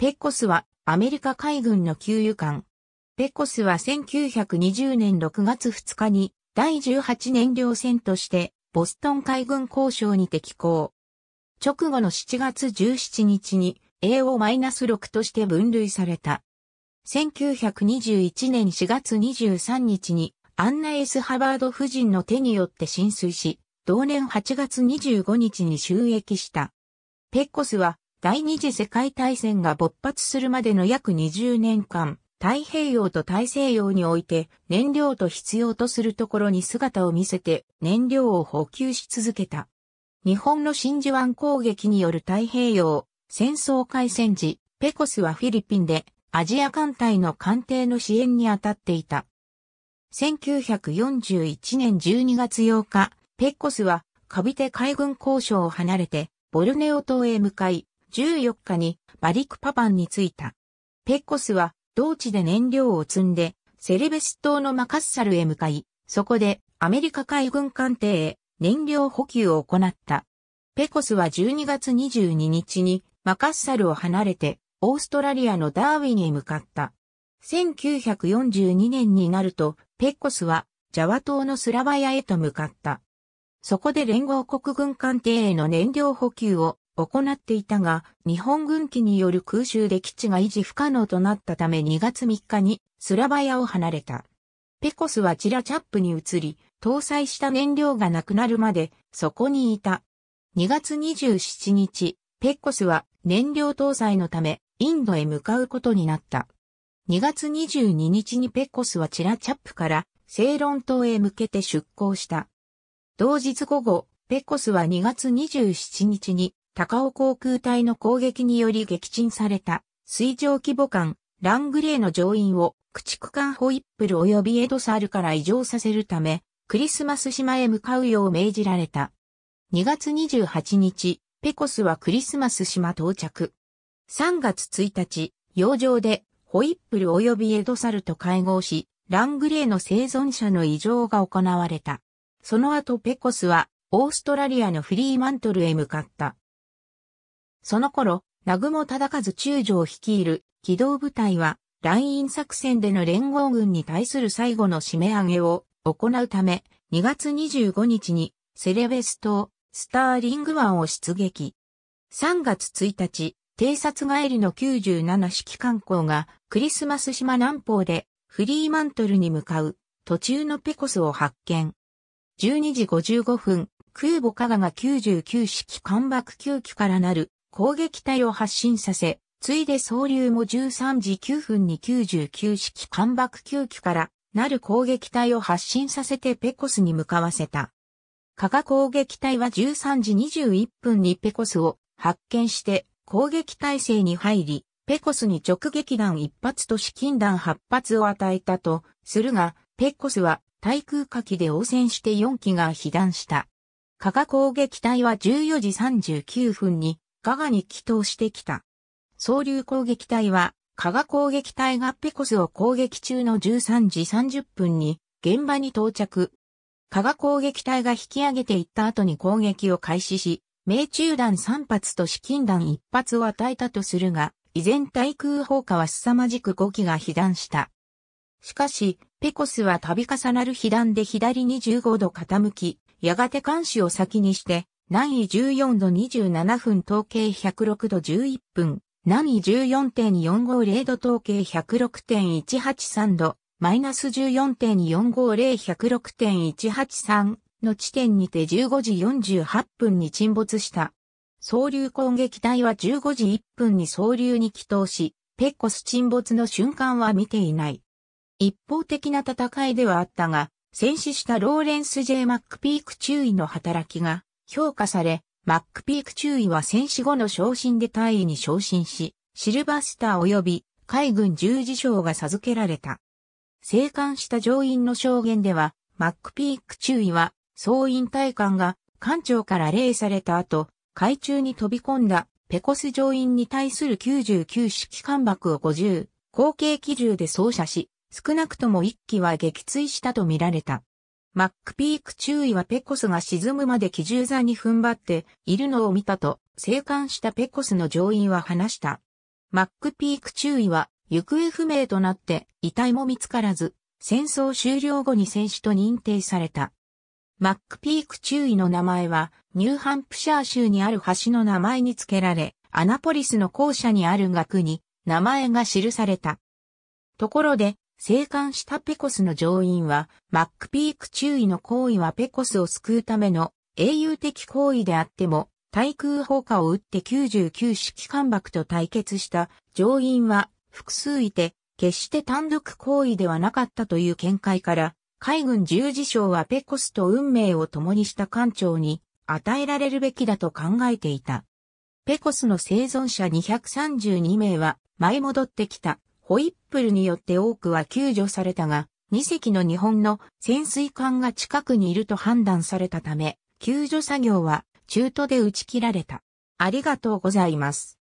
ペッコスはアメリカ海軍の給油艦。ペッコスは1920年6月2日に第18燃料船としてボストン海軍交渉に適行。直後の7月17日に AO-6 として分類された。1921年4月23日にアンナ・エス・ハバード夫人の手によって浸水し、同年8月25日に収益した。ペッコスは第二次世界大戦が勃発するまでの約20年間、太平洋と大西洋において燃料と必要とするところに姿を見せて燃料を補給し続けた。日本の真珠湾攻撃による太平洋戦争開戦時、ペコスはフィリピンでアジア艦隊の艦艇の支援に当たっていた。1941年12月8日、ペコスはカビテ海軍交渉を離れてボルネオ島へ向かい、14日にバリクパパンに着いた。ペッコスは同地で燃料を積んでセレベス島のマカッサルへ向かい、そこでアメリカ海軍艦艇へ燃料補給を行った。ペコスは12月22日にマカッサルを離れてオーストラリアのダーウィンへ向かった。1942年になるとペコスはジャワ島のスラバヤへと向かった。そこで連合国軍艦艇への燃料補給を行っていたが、日本軍機による空襲で基地が維持不可能となったため2月3日にスラバヤを離れた。ペコスはチラチャップに移り、搭載した燃料がなくなるまでそこにいた。2月27日、ペコスは燃料搭載のためインドへ向かうことになった。2月22日にペコスはチラチャップからセイロン島へ向けて出港した。同日午後、ペコスは2月27日に高尾航空隊の攻撃により撃沈された水上規模艦ラングレーの乗員を駆逐艦ホイップル及びエドサールから移乗させるためクリスマス島へ向かうよう命じられた。2月28日、ペコスはクリスマス島到着。3月1日、洋上でホイップル及びエドサルと会合し、ラングレーの生存者の移乗が行われた。その後ペコスはオーストラリアのフリーマントルへ向かった。その頃、南雲忠和中将率いる機動部隊は、ライン作戦での連合軍に対する最後の締め上げを行うため、2月25日にセレベス島、スターリング湾を出撃。3月1日、偵察帰りの97式艦校がクリスマス島南方でフリーマントルに向かう途中のペコスを発見。12時55分、空母加賀が99式艦爆9機からなる攻撃隊を発進させ、ついで総流も13時9分に99式艦爆9機からなる攻撃隊を発進させてペコスに向かわせた。加賀攻撃隊は13時21分にペコスを発見して攻撃態勢に入り、ペコスに直撃弾1発と資金弾8発を与えたとするが、ペコスは対空火器で応戦して4機が被弾した。加賀攻撃隊は14時39分に加ガに帰投してきた。総流攻撃隊は、加賀攻撃隊がペコスを攻撃中の13時30分に現場に到着。加賀攻撃隊が引き上げていった後に攻撃を開始し、命中弾3発と資金弾1発を与えたとするが、依然対空砲火は凄まじく5機が被弾した。しかし、ペコスは度重なる被弾で左に15度傾き、やがて監視を先にして、南緯14度27分統計106度11分、南緯14.450度統計106.183度、マイナス14.450106.183の地点にて15時48分に沈没した。総流攻撃隊は15時1分に総流に帰投し、ペッコス沈没の瞬間は見ていない。一方的な戦いではあったが、戦死したローレンス・ J・ マックピーク注意の働きが評価され、マックピーク中尉は戦死後の昇進で大尉に昇進し、シルバスター及び海軍十字章が授けられた。生還した上院の証言では、マックピーク中尉は、総員隊官が艦長から礼された後、海中に飛び込んだペコス上院に対する99式艦爆を50、後継機銃で操射し、少なくとも1機は撃墜したとみられた。マックピーク注意はペコスが沈むまで機銃座に踏ん張っているのを見たと、生還したペコスの乗員は話した。マックピーク注意は行方不明となって遺体も見つからず、戦争終了後に戦死と認定された。マックピーク注意の名前はニューハンプシャー州にある橋の名前に付けられ、アナポリスの校舎にある額に名前が記された。ところで、生還したペコスの乗員は、マックピーク注意の行為はペコスを救うための英雄的行為であっても、対空砲火を撃って99式艦爆と対決した乗員は複数いて、決して単独行為ではなかったという見解から、海軍十字章はペコスと運命を共にした艦長に与えられるべきだと考えていた。ペコスの生存者232名は舞い戻ってきたホイップルによって多くは救助されたが、2隻の日本の潜水艦が近くにいると判断されたため、救助作業は中途で打ち切られた。ありがとうございます。